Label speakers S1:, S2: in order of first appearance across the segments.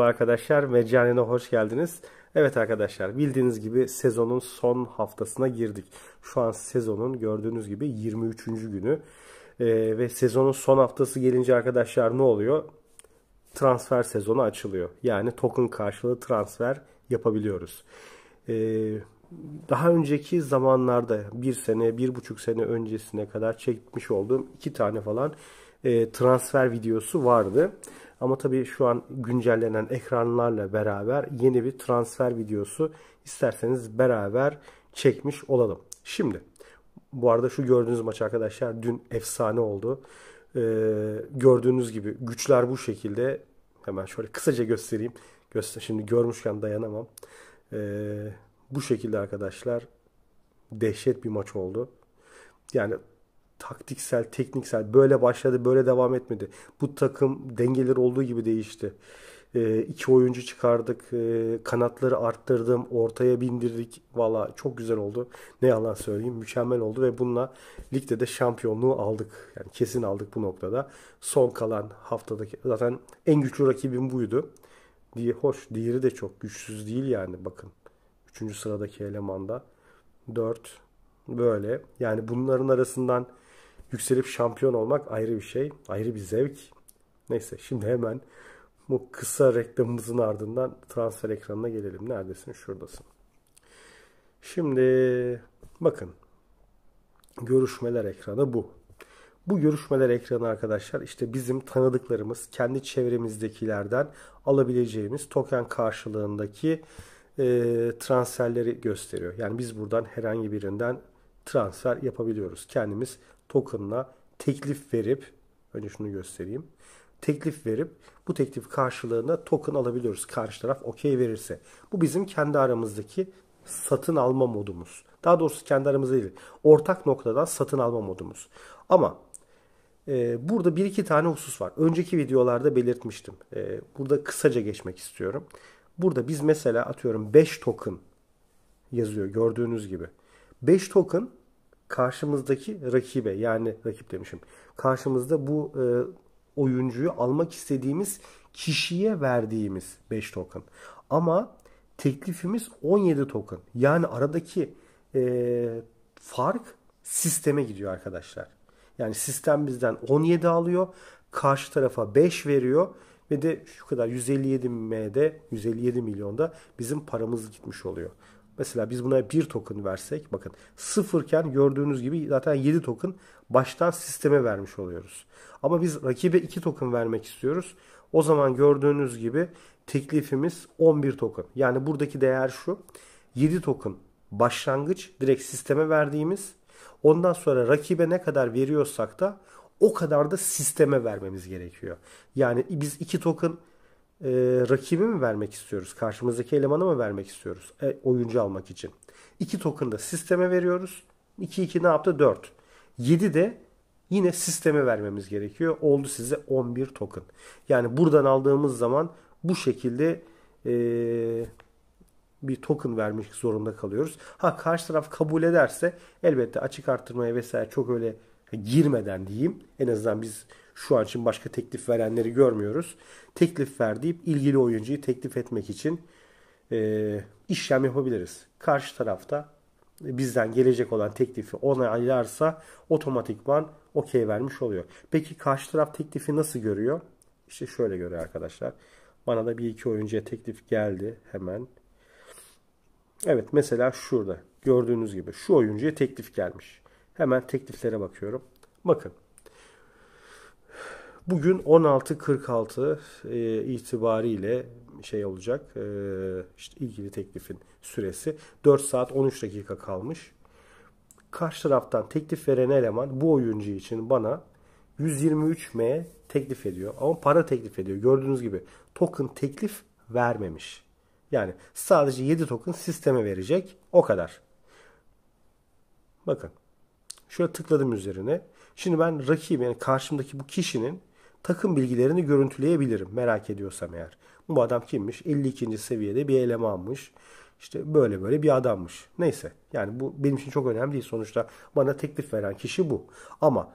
S1: bu arkadaşlar. Meccanen'e hoş geldiniz. Evet arkadaşlar bildiğiniz gibi sezonun son haftasına girdik. Şu an sezonun gördüğünüz gibi 23. günü. Ee, ve sezonun son haftası gelince arkadaşlar ne oluyor? Transfer sezonu açılıyor. Yani token karşılığı transfer yapabiliyoruz. Ee, daha önceki zamanlarda bir sene, bir buçuk sene öncesine kadar çekmiş olduğum iki tane falan e, transfer videosu vardı. Ama tabii şu an güncellenen ekranlarla beraber yeni bir transfer videosu isterseniz beraber çekmiş olalım. Şimdi bu arada şu gördüğünüz maç arkadaşlar dün efsane oldu. Ee, gördüğünüz gibi güçler bu şekilde. Hemen şöyle kısaca göstereyim. Göster Şimdi görmüşken dayanamam. Ee, bu şekilde arkadaşlar dehşet bir maç oldu. Yani taktiksel, tekniksel böyle başladı, böyle devam etmedi. Bu takım dengeler olduğu gibi değişti. E, iki oyuncu çıkardık. E, kanatları arttırdım. Ortaya bindirdik. Valla çok güzel oldu. Ne yalan söyleyeyim. Mükemmel oldu ve bununla ligde de şampiyonluğu aldık. Yani kesin aldık bu noktada. Son kalan haftadaki zaten en güçlü rakibim buydu. Diye hoş. Diğeri de çok güçsüz değil yani bakın. Üçüncü sıradaki elemanda. Dört. Böyle. Yani bunların arasından yükselip şampiyon olmak ayrı bir şey. Ayrı bir zevk. Neyse şimdi hemen bu kısa reklamımızın ardından transfer ekranına gelelim. Neredesin? Şuradasın. Şimdi bakın. Görüşmeler ekranı bu. Bu görüşmeler ekranı arkadaşlar işte bizim tanıdıklarımız, kendi çevremizdekilerden alabileceğimiz token karşılığındaki e, transferleri gösteriyor. Yani biz buradan herhangi birinden transfer yapabiliyoruz. Kendimiz token'la teklif verip önce şunu göstereyim. Teklif verip bu teklif karşılığında token alabiliyoruz. Karşı taraf okey verirse. Bu bizim kendi aramızdaki satın alma modumuz. Daha doğrusu kendi aramızda değil. Ortak noktadan satın alma modumuz. Ama e, burada bir iki tane husus var. Önceki videolarda belirtmiştim. E, burada kısaca geçmek istiyorum. Burada biz mesela atıyorum 5 token yazıyor gördüğünüz gibi. 5 token karşımızdaki rakibe yani rakip demişim. Karşımızda bu e, oyuncuyu almak istediğimiz kişiye verdiğimiz 5 token. Ama teklifimiz 17 token. Yani aradaki e, fark sisteme gidiyor arkadaşlar. Yani sistem bizden 17 alıyor. Karşı tarafa 5 veriyor. Ve de şu kadar 157 M'de 157 milyonda bizim paramız gitmiş oluyor. Mesela biz buna bir token versek bakın sıfırken gördüğünüz gibi zaten 7 token baştan sisteme vermiş oluyoruz. Ama biz rakibe 2 token vermek istiyoruz. O zaman gördüğünüz gibi teklifimiz 11 token. Yani buradaki değer şu. 7 token başlangıç direkt sisteme verdiğimiz. Ondan sonra rakibe ne kadar veriyorsak da o kadar da sisteme vermemiz gerekiyor. Yani biz 2 token e, rakibi mi vermek istiyoruz? Karşımızdaki elemanı mı vermek istiyoruz? E, oyuncu almak için. 2 token da sisteme veriyoruz. 2 2 ne yaptı? 4. 7 de yine sisteme vermemiz gerekiyor. Oldu size 11 token. Yani buradan aldığımız zaman bu şekilde e, bir token vermek zorunda kalıyoruz. Ha karşı taraf kabul ederse elbette açık arttırmaya vesaire çok öyle girmeden diyeyim. En azından biz şu an için başka teklif verenleri görmüyoruz. Teklif ver deyip ilgili oyuncuyu teklif etmek için e, işlem yapabiliriz. Karşı tarafta bizden gelecek olan teklifi onaylarsa otomatikman okey vermiş oluyor. Peki karşı taraf teklifi nasıl görüyor? İşte şöyle görüyor arkadaşlar. Bana da bir iki oyuncuya teklif geldi hemen. Evet mesela şurada gördüğünüz gibi şu oyuncuya teklif gelmiş. Hemen tekliflere bakıyorum. Bakın. Bugün 16.46 e, itibariyle şey olacak. E, işte ilgili teklifin süresi 4 saat 13 dakika kalmış. Karşı taraftan teklif veren eleman bu oyuncu için bana 123 M teklif ediyor. Ama para teklif ediyor. Gördüğünüz gibi token teklif vermemiş. Yani sadece 7 token sisteme verecek. O kadar. Bakın. Şöyle tıkladım üzerine. Şimdi ben rakibim yani karşımdaki bu kişinin takım bilgilerini görüntüleyebilirim merak ediyorsam eğer. Bu adam kimmiş? 52. seviyede bir elemanmış. İşte böyle böyle bir adammış. Neyse yani bu benim için çok önemli değil. Sonuçta bana teklif veren kişi bu. Ama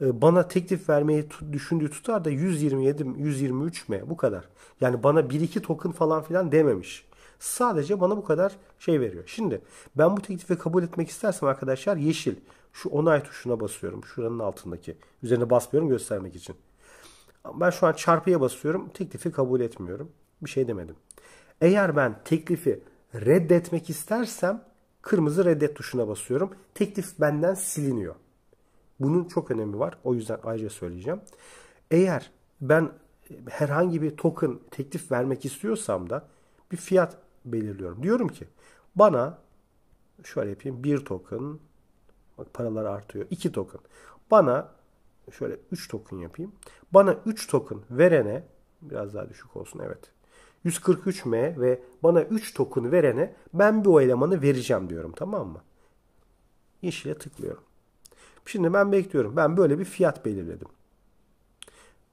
S1: e, bana teklif vermeyi düşündüğü tutar da 127 123 mi bu kadar. Yani bana 1-2 token falan filan dememiş. Sadece bana bu kadar şey veriyor. Şimdi ben bu teklifi kabul etmek istersem arkadaşlar yeşil şu onay tuşuna basıyorum. Şuranın altındaki. Üzerine basmıyorum göstermek için. Ben şu an çarpıya basıyorum. Teklifi kabul etmiyorum. Bir şey demedim. Eğer ben teklifi reddetmek istersem kırmızı reddet tuşuna basıyorum. Teklif benden siliniyor. Bunun çok önemi var. O yüzden ayrıca söyleyeceğim. Eğer ben herhangi bir token teklif vermek istiyorsam da bir fiyat belirliyorum. Diyorum ki bana şöyle yapayım. Bir token Bak paralar artıyor. 2 token. Bana şöyle 3 token yapayım. Bana 3 token verene biraz daha düşük olsun evet. 143M ve bana 3 token verene ben bir o elemanı vereceğim diyorum tamam mı? Yeşile tıklıyorum. Şimdi ben bekliyorum. Ben böyle bir fiyat belirledim.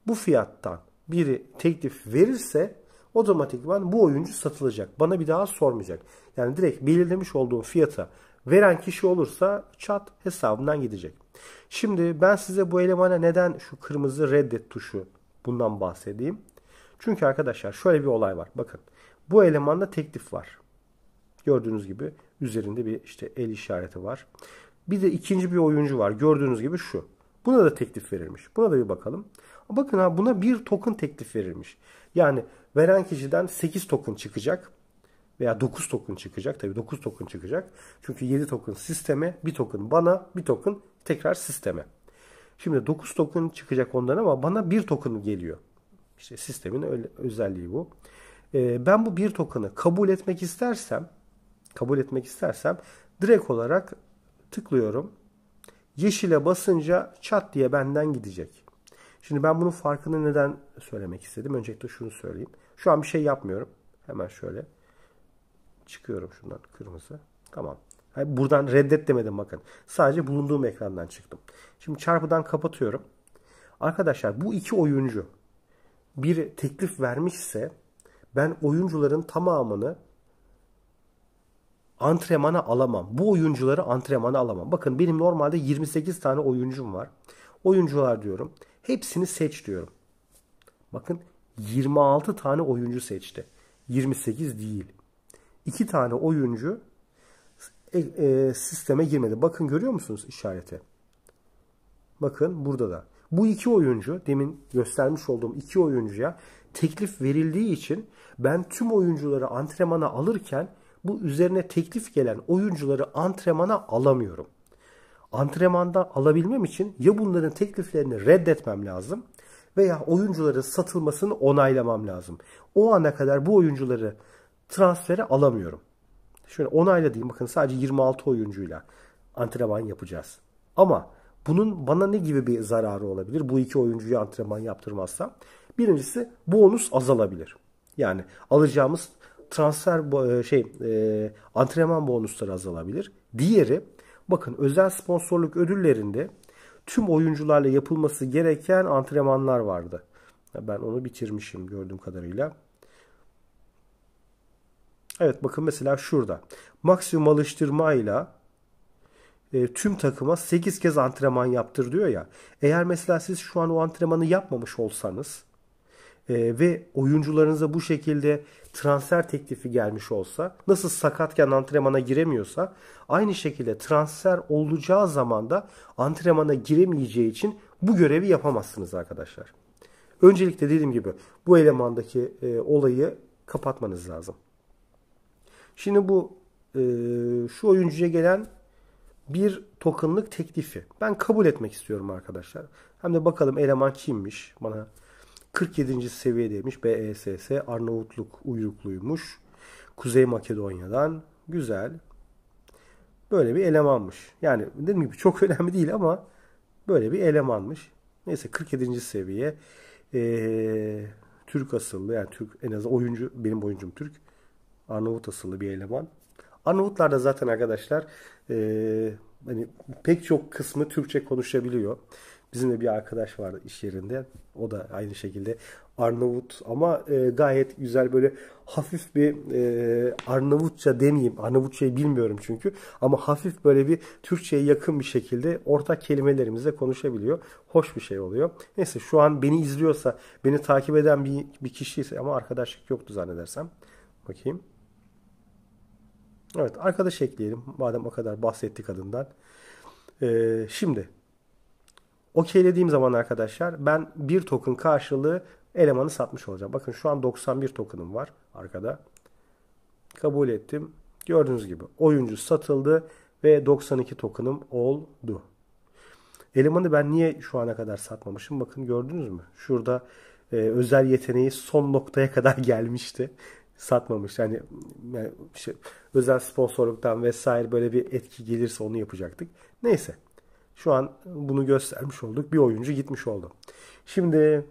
S1: Bu fiyattan biri teklif verirse otomatikman bu oyuncu satılacak. Bana bir daha sormayacak. Yani direkt belirlemiş olduğum fiyata veren kişi olursa çat hesabından gidecek. Şimdi ben size bu elemana neden şu kırmızı reddet tuşu bundan bahsedeyim. Çünkü arkadaşlar şöyle bir olay var. Bakın bu elemanda teklif var. Gördüğünüz gibi üzerinde bir işte el işareti var. Bir de ikinci bir oyuncu var. Gördüğünüz gibi şu. Buna da teklif verilmiş. Buna da bir bakalım. Bakın ha buna bir token teklif verilmiş. Yani Veren kişiden 8 token çıkacak veya 9 token çıkacak. Tabii 9 token çıkacak. Çünkü 7 token sisteme, 1 token bana, 1 token tekrar sisteme. Şimdi 9 token çıkacak ondan ama bana 1 token geliyor. İşte sistemin öyle, özelliği bu. Ee, ben bu 1 token'ı kabul etmek istersem kabul etmek istersem direkt olarak tıklıyorum. Yeşile basınca çat diye benden gidecek. Şimdi ben bunun farkını neden söylemek istedim? Öncelikle şunu söyleyeyim. Şu an bir şey yapmıyorum. Hemen şöyle çıkıyorum şundan kırmızı. Tamam. Hayır, buradan reddet demedim bakın. Sadece bulunduğum ekrandan çıktım. Şimdi çarpıdan kapatıyorum. Arkadaşlar bu iki oyuncu bir teklif vermişse ben oyuncuların tamamını antrenmana alamam. Bu oyuncuları antrenmana alamam. Bakın benim normalde 28 tane oyuncum var. Oyuncular diyorum. Hepsini seç diyorum. Bakın 26 tane oyuncu seçti. 28 değil. 2 tane oyuncu e, e, sisteme girmedi. Bakın görüyor musunuz işareti? Bakın burada da. Bu iki oyuncu demin göstermiş olduğum iki oyuncuya teklif verildiği için ben tüm oyuncuları antrenmana alırken bu üzerine teklif gelen oyuncuları antrenmana alamıyorum. Antrenmanda alabilmem için ya bunların tekliflerini reddetmem lazım veya oyuncuları satılmasını onaylamam lazım. O ana kadar bu oyuncuları transfere alamıyorum. Şöyle onayla değil. bakın sadece 26 oyuncuyla antrenman yapacağız. Ama bunun bana ne gibi bir zararı olabilir bu iki oyuncuyu antrenman yaptırmazsam? Birincisi bonus azalabilir. Yani alacağımız transfer e, şey e, antrenman bonusları azalabilir. Diğeri bakın özel sponsorluk ödüllerinde tüm oyuncularla yapılması gereken antrenmanlar vardı. Ben onu bitirmişim gördüğüm kadarıyla. Evet bakın mesela şurada. Maksimum alıştırmayla e, tüm takıma 8 kez antrenman yaptır diyor ya. Eğer mesela siz şu an o antrenmanı yapmamış olsanız e, ve oyuncularınıza bu şekilde transfer teklifi gelmiş olsa nasıl sakatken antrenmana giremiyorsa aynı şekilde transfer olacağı zaman da antrenmana giremeyeceği için bu görevi yapamazsınız arkadaşlar. Öncelikle dediğim gibi bu elemandaki e, olayı kapatmanız lazım. Şimdi bu e, şu oyuncuya gelen bir tokenlık teklifi. Ben kabul etmek istiyorum arkadaşlar. Hem de bakalım eleman kimmiş bana 47. seviyedeymiş BESS Arnavutluk uyrukluymuş. Kuzey Makedonya'dan. Güzel. Böyle bir elemanmış. Yani dediğim gibi çok önemli değil ama böyle bir elemanmış. Neyse 47. seviye. Ee, Türk asıllı yani Türk en az oyuncu benim oyuncum Türk. Arnavut asıllı bir eleman. Arnavutlar da zaten arkadaşlar e, hani pek çok kısmı Türkçe konuşabiliyor. Bizim de bir arkadaş vardı iş yerinde. O da aynı şekilde Arnavut ama e, gayet güzel böyle hafif bir e, Arnavutça demeyeyim. Arnavutçayı bilmiyorum çünkü ama hafif böyle bir Türkçe'ye yakın bir şekilde ortak kelimelerimizle konuşabiliyor. Hoş bir şey oluyor. Neyse şu an beni izliyorsa, beni takip eden bir, bir kişi ama arkadaşlık yoktu zannedersem. Bakayım. Evet arkadaş ekleyelim. Madem o kadar bahsettik adından. Ee, şimdi Okeylediğim zaman arkadaşlar ben bir token karşılığı elemanı satmış olacağım. Bakın şu an 91 tokenım var arkada. Kabul ettim. Gördüğünüz gibi oyuncu satıldı ve 92 tokenım oldu. Elemanı ben niye şu ana kadar satmamışım? Bakın gördünüz mü? Şurada e, özel yeteneği son noktaya kadar gelmişti. Satmamış. Yani, yani şey, özel sponsorluktan vesaire böyle bir etki gelirse onu yapacaktık. Neyse. Şu an bunu göstermiş olduk. Bir oyuncu gitmiş oldu. Şimdi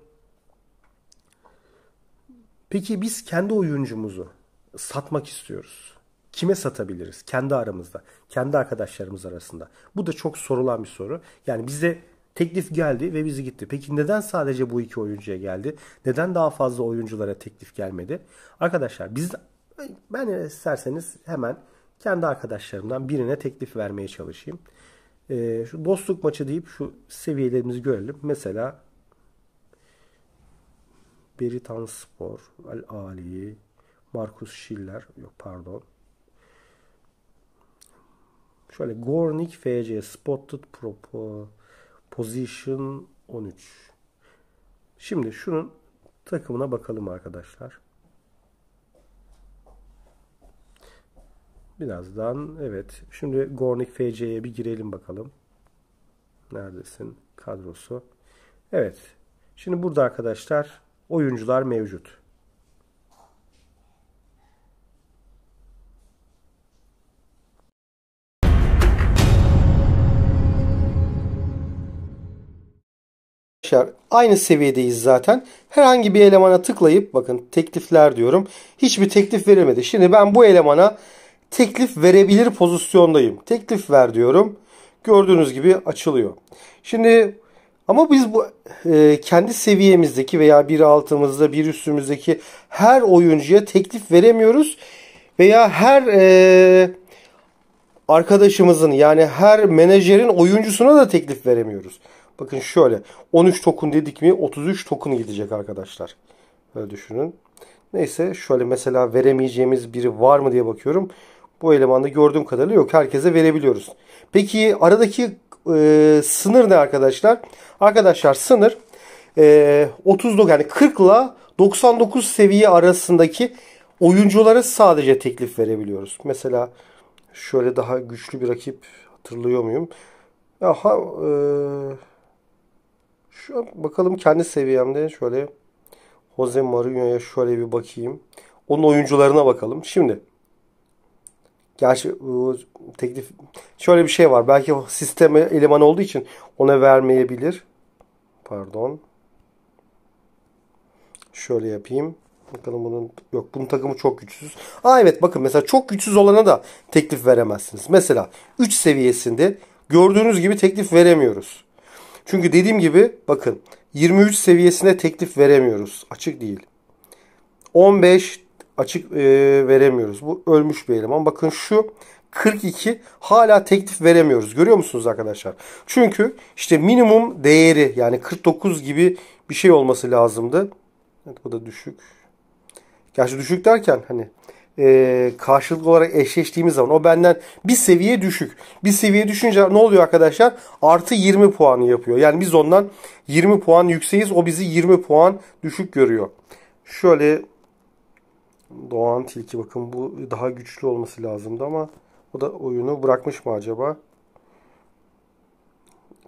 S1: peki biz kendi oyuncumuzu satmak istiyoruz. Kime satabiliriz? Kendi aramızda. Kendi arkadaşlarımız arasında. Bu da çok sorulan bir soru. Yani bize teklif geldi ve bizi gitti. Peki neden sadece bu iki oyuncuya geldi? Neden daha fazla oyunculara teklif gelmedi? Arkadaşlar biz ben isterseniz hemen kendi arkadaşlarımdan birine teklif vermeye çalışayım. E, şu dostluk maçı deyip şu seviyelerimizi görelim. Mesela Beritan Spor, Al Ali, Markus Schiller, yok pardon. Şöyle Gornik FC Spotted Propo Position 13. Şimdi şunun takımına bakalım arkadaşlar. Birazdan evet. Şimdi Gornik FC'ye bir girelim bakalım. Neredesin? Kadrosu. Evet. Şimdi burada arkadaşlar oyuncular mevcut. arkadaşlar aynı seviyedeyiz zaten. Herhangi bir elemana tıklayıp bakın teklifler diyorum. Hiçbir teklif veremedi. Şimdi ben bu elemana teklif verebilir pozisyondayım. Teklif ver diyorum. Gördüğünüz gibi açılıyor. Şimdi ama biz bu e, kendi seviyemizdeki veya bir altımızda bir üstümüzdeki her oyuncuya teklif veremiyoruz. Veya her e, arkadaşımızın yani her menajerin oyuncusuna da teklif veremiyoruz. Bakın şöyle 13 tokun dedik mi 33 tokun gidecek arkadaşlar. Böyle düşünün. Neyse şöyle mesela veremeyeceğimiz biri var mı diye bakıyorum bu elemanda gördüğüm kadarıyla yok. Herkese verebiliyoruz. Peki aradaki e, sınır ne arkadaşlar? Arkadaşlar sınır e, 39 yani 40 ile 99 seviye arasındaki oyunculara sadece teklif verebiliyoruz. Mesela şöyle daha güçlü bir rakip hatırlıyor muyum? Aha, e, şu bakalım kendi seviyemde şöyle Jose Mourinho'ya şöyle bir bakayım. Onun oyuncularına bakalım. Şimdi Gerçi e, teklif şöyle bir şey var. Belki sisteme eleman olduğu için ona vermeyebilir. Pardon. Şöyle yapayım. Bakalım bunun yok bunun takımı çok güçsüz. Aa evet bakın mesela çok güçsüz olana da teklif veremezsiniz. Mesela 3 seviyesinde gördüğünüz gibi teklif veremiyoruz. Çünkü dediğim gibi bakın 23 seviyesine teklif veremiyoruz. Açık değil. 15, açık e, veremiyoruz. Bu ölmüş bir eleman. Bakın şu 42 hala teklif veremiyoruz. Görüyor musunuz arkadaşlar? Çünkü işte minimum değeri yani 49 gibi bir şey olması lazımdı. Evet bu da düşük. Gerçi düşük derken hani e, karşılıklı olarak eşleştiğimiz zaman o benden bir seviye düşük. Bir seviye düşünce ne oluyor arkadaşlar? Artı 20 puanı yapıyor. Yani biz ondan 20 puan yükseğiz. O bizi 20 puan düşük görüyor. Şöyle Doğan Tilki bakın bu daha güçlü olması lazımdı ama o da oyunu bırakmış mı acaba?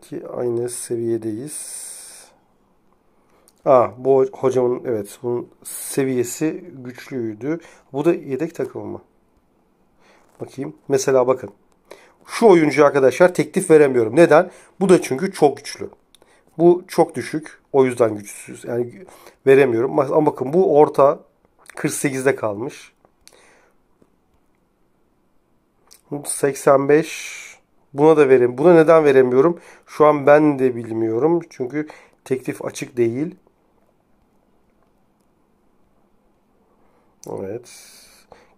S1: Ki aynı seviyedeyiz. Aa, bu hocamın evet bunun seviyesi güçlüydü. Bu da yedek takım mı? Bakayım. Mesela bakın. Şu oyuncu arkadaşlar teklif veremiyorum. Neden? Bu da çünkü çok güçlü. Bu çok düşük. O yüzden güçsüz. Yani veremiyorum. Ama bakın bu orta 48'de kalmış. 85 buna da vereyim. Buna neden veremiyorum? Şu an ben de bilmiyorum. Çünkü teklif açık değil. Evet.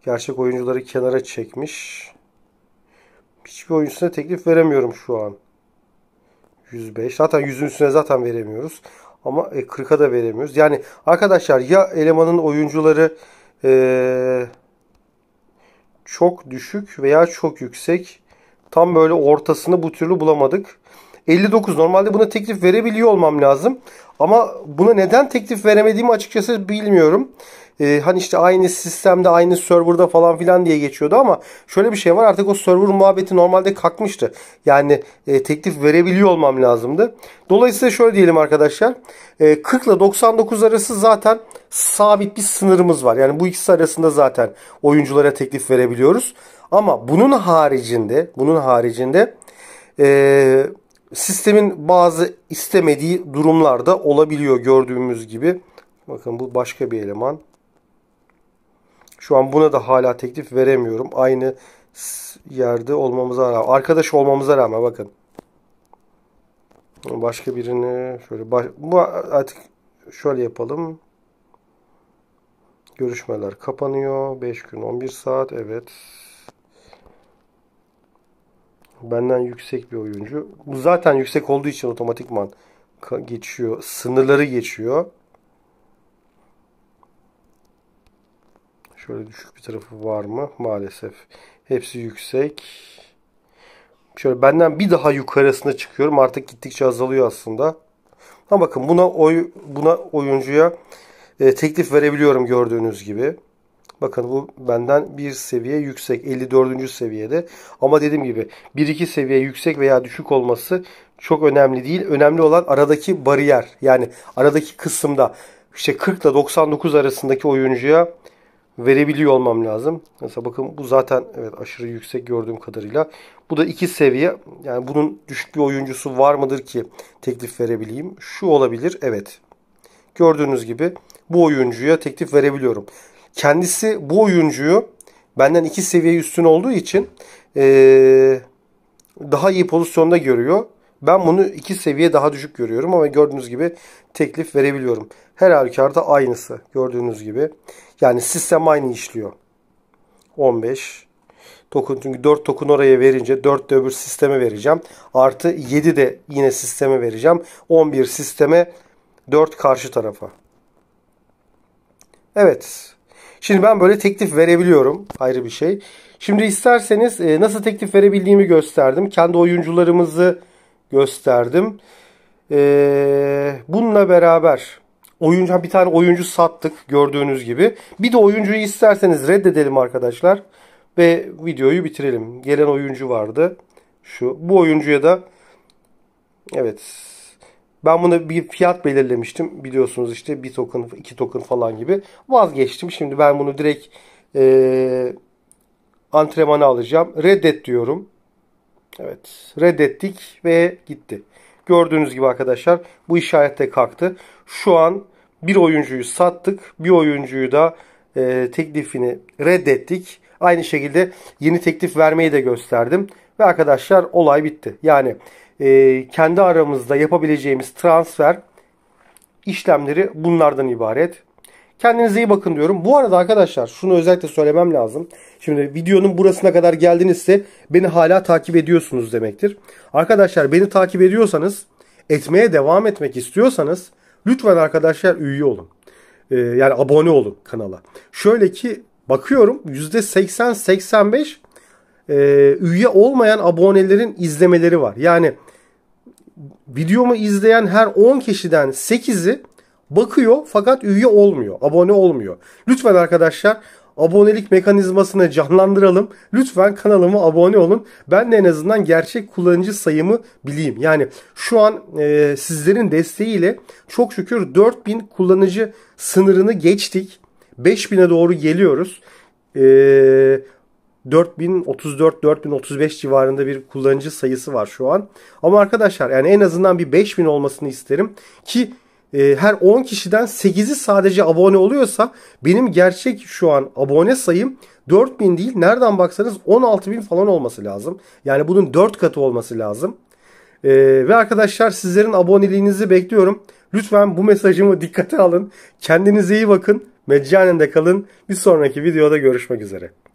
S1: Gerçek oyuncuları kenara çekmiş. Hiçbir oyuncusuna teklif veremiyorum şu an. 105. Zaten yüzün üstüne zaten veremiyoruz. Ama e, 40'a da veremiyoruz. Yani arkadaşlar ya elemanın oyuncuları e, çok düşük veya çok yüksek. Tam böyle ortasını bu türlü bulamadık. 59. Normalde buna teklif verebiliyor olmam lazım. Ama buna neden teklif veremediğimi açıkçası bilmiyorum. Ee, hani işte aynı sistemde aynı serverda falan filan diye geçiyordu ama şöyle bir şey var artık o server muhabbeti normalde kalkmıştı. Yani e, teklif verebiliyor olmam lazımdı. Dolayısıyla şöyle diyelim arkadaşlar. E, 40 ile 99 arası zaten sabit bir sınırımız var. Yani bu ikisi arasında zaten oyunculara teklif verebiliyoruz. Ama bunun haricinde bunun haricinde eee Sistemin bazı istemediği durumlarda olabiliyor gördüğümüz gibi. Bakın bu başka bir eleman. Şu an buna da hala teklif veremiyorum. Aynı yerde olmamıza rağmen, arkadaş olmamıza rağmen bakın. Başka birini şöyle baş, bu artık şöyle yapalım. Görüşmeler kapanıyor. 5 gün 11 saat. Evet. Benden yüksek bir oyuncu. Bu zaten yüksek olduğu için otomatikman geçiyor. Sınırları geçiyor. Şöyle düşük bir tarafı var mı? Maalesef. Hepsi yüksek. Şöyle benden bir daha yukarısına çıkıyorum. Artık gittikçe azalıyor aslında. Ama bakın buna oy buna oyuncuya e, teklif verebiliyorum gördüğünüz gibi. Bakın bu benden bir seviye yüksek. 54. seviyede. Ama dediğim gibi 1-2 seviye yüksek veya düşük olması çok önemli değil. Önemli olan aradaki bariyer. Yani aradaki kısımda işte 40 ile 99 arasındaki oyuncuya verebiliyor olmam lazım. Mesela bakın bu zaten evet aşırı yüksek gördüğüm kadarıyla. Bu da iki seviye. Yani bunun düşük bir oyuncusu var mıdır ki teklif verebileyim? Şu olabilir. Evet. Gördüğünüz gibi bu oyuncuya teklif verebiliyorum kendisi bu oyuncuyu benden iki seviye üstün olduğu için ee, daha iyi pozisyonda görüyor. Ben bunu iki seviye daha düşük görüyorum ama gördüğünüz gibi teklif verebiliyorum. Her halükarda aynısı gördüğünüz gibi. Yani sistem aynı işliyor. 15 Tokun çünkü 4 tokun oraya verince 4 de öbür sisteme vereceğim. Artı 7 de yine sisteme vereceğim. 11 sisteme 4 karşı tarafa. Evet. Şimdi ben böyle teklif verebiliyorum ayrı bir şey. Şimdi isterseniz e, nasıl teklif verebildiğimi gösterdim. Kendi oyuncularımızı gösterdim. E, bununla beraber oyuncu bir tane oyuncu sattık gördüğünüz gibi. Bir de oyuncuyu isterseniz reddedelim arkadaşlar ve videoyu bitirelim. Gelen oyuncu vardı. Şu bu oyuncuya da evet ben buna bir fiyat belirlemiştim. Biliyorsunuz işte bir token, iki token falan gibi. Vazgeçtim. Şimdi ben bunu direkt e, antrenmana alacağım. Reddet diyorum. Evet. Reddettik ve gitti. Gördüğünüz gibi arkadaşlar bu işarette kalktı. Şu an bir oyuncuyu sattık. Bir oyuncuyu da e, teklifini reddettik. Aynı şekilde yeni teklif vermeyi de gösterdim. Ve arkadaşlar olay bitti. Yani e, kendi aramızda yapabileceğimiz transfer işlemleri bunlardan ibaret. Kendinize iyi bakın diyorum. Bu arada arkadaşlar şunu özellikle söylemem lazım. Şimdi videonun burasına kadar geldinizse beni hala takip ediyorsunuz demektir. Arkadaşlar beni takip ediyorsanız, etmeye devam etmek istiyorsanız lütfen arkadaşlar üye olun. Ee, yani abone olun kanala. Şöyle ki bakıyorum %80-85 e, üye olmayan abonelerin izlemeleri var. Yani videomu izleyen her 10 kişiden 8'i bakıyor fakat üye olmuyor, abone olmuyor. Lütfen arkadaşlar abonelik mekanizmasını canlandıralım. Lütfen kanalıma abone olun. Ben de en azından gerçek kullanıcı sayımı bileyim. Yani şu an e, sizlerin desteğiyle çok şükür 4000 kullanıcı sınırını geçtik. 5000'e doğru geliyoruz. Eee 4034-4035 civarında bir kullanıcı sayısı var şu an. Ama arkadaşlar yani en azından bir 5000 olmasını isterim ki e, her 10 kişiden 8'i sadece abone oluyorsa benim gerçek şu an abone sayım 4000 değil nereden baksanız 16000 falan olması lazım. Yani bunun 4 katı olması lazım. E, ve arkadaşlar sizlerin aboneliğinizi bekliyorum. Lütfen bu mesajımı dikkate alın. Kendinize iyi bakın. Meccanen kalın. Bir sonraki videoda görüşmek üzere.